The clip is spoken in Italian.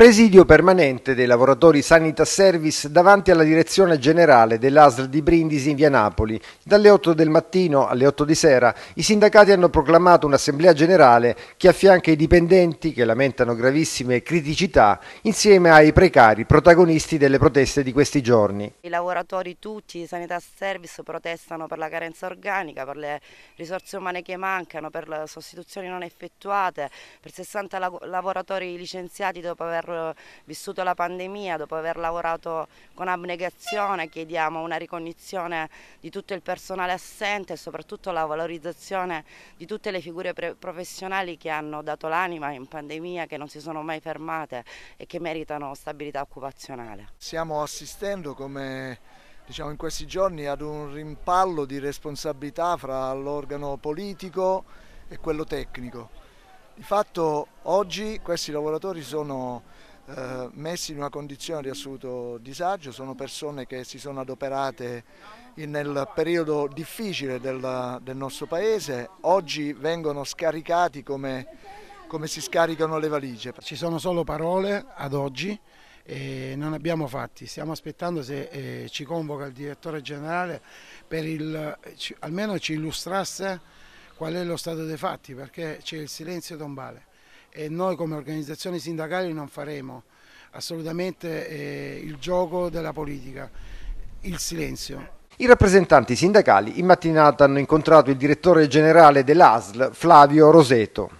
Presidio permanente dei lavoratori Sanita Service davanti alla direzione generale dell'ASL di Brindisi in via Napoli. Dalle 8 del mattino alle 8 di sera i sindacati hanno proclamato un'assemblea generale che affianca i dipendenti che lamentano gravissime criticità insieme ai precari protagonisti delle proteste di questi giorni. I lavoratori tutti di Sanita Service protestano per la carenza organica, per le risorse umane che mancano, per le sostituzioni non effettuate, per 60 lavoratori licenziati dopo aver eh, vissuto la pandemia, dopo aver lavorato con abnegazione, chiediamo una ricognizione di tutto il personale assente e soprattutto la valorizzazione di tutte le figure professionali che hanno dato l'anima in pandemia, che non si sono mai fermate e che meritano stabilità occupazionale. Stiamo assistendo come diciamo, in questi giorni ad un rimpallo di responsabilità fra l'organo politico e quello tecnico. Di fatto oggi questi lavoratori sono eh, messi in una condizione di assoluto disagio, sono persone che si sono adoperate nel periodo difficile del, del, nostro paese, oggi vengono scaricati come, come si scaricano le valigie. Ci sono solo parole ad oggi, e non abbiamo fatti. Stiamo aspettando se eh, ci convoca il direttore generale per il, ci, almeno ci illustrasse qual è lo stato dei fatti perché c'è il silenzio tombale e noi come organizzazioni sindacali non faremo assolutamente eh, il gioco della politica, il silenzio. I rappresentanti sindacali in mattinata hanno incontrato il direttore generale dell'ASL Flavio Roseto.